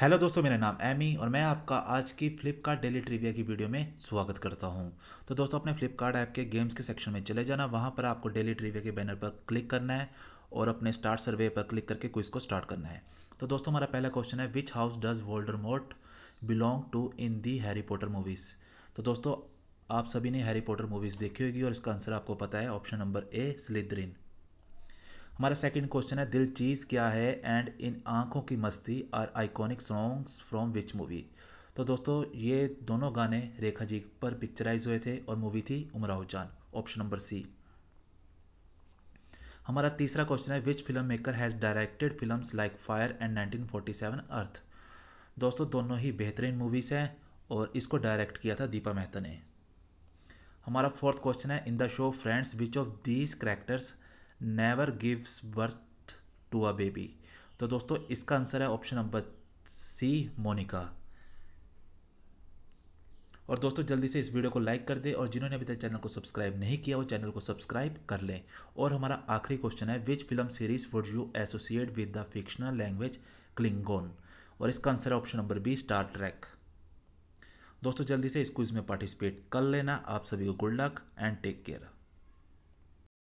hello दोस्तों मेरा नाम एमी और मैं आपका आज की फ्लिपकार्ट डेली ट्रिविया की वीडियो में स्वागत करता हूं तो दोस्तों अपने फ्लिपकार्ट ऐप के गेम्स के सेक्शन में चले जाना वहां पर आपको डेली ट्रिविया के बैनर पर क्लिक करना है और अपने स्टार्ट सर्वे पर क्लिक करके क्विज को स्टार्ट करना है तो दोस्तों हमारा पहला क्वेश्चन है विच house does Voldemort belong to in the Harry Potter movies तो दोस्तों आप सभी ने हैरी पोटर मूवीज़ देखी होगी और इसका आंसर आपको पता है ऑप्शन नंबर ए स्लिद्रिन हमारा सेकंड क्वेश्चन है दिल चीज़ क्या है एंड इन आंखों की मस्ती are iconic songs from which movie तो दोस्तों ये दोनों गाने रेखा जी पर पिक्चराइज हुए थे और मूवी थी उमराव जान ऑप्शन नंबर सी हमारा तीसरा क्वेश्चन है which film maker has directed film like Fire and nineteen Earth दोस्तों दोनों ही बेहतरीन मूवीज़ हैं और इसको डायरेक्ट किया था दीपा मेहता ने हमारा फोर्थ क्वेश्चन है in the show Friends which of these characters never gives birth to a baby तो दोस्तों इसका आंसर है ऑप्शन नंबर सी मोनिका और दोस्तों जल्दी से इस वीडियो को लाइक कर दें और जिन्होंने अभी तक चैनल को सब्सक्राइब नहीं किया वो चैनल को सब्सक्राइब कर लें और हमारा आखिरी क्वेश्चन है which film series would you associate with the fictional language Klingon और इसका आंसर है option number B Star Trek दोस्तों जल्दी से इस क्विज में पार्टिसिपेट कर लेना आप सभी को good luck and take care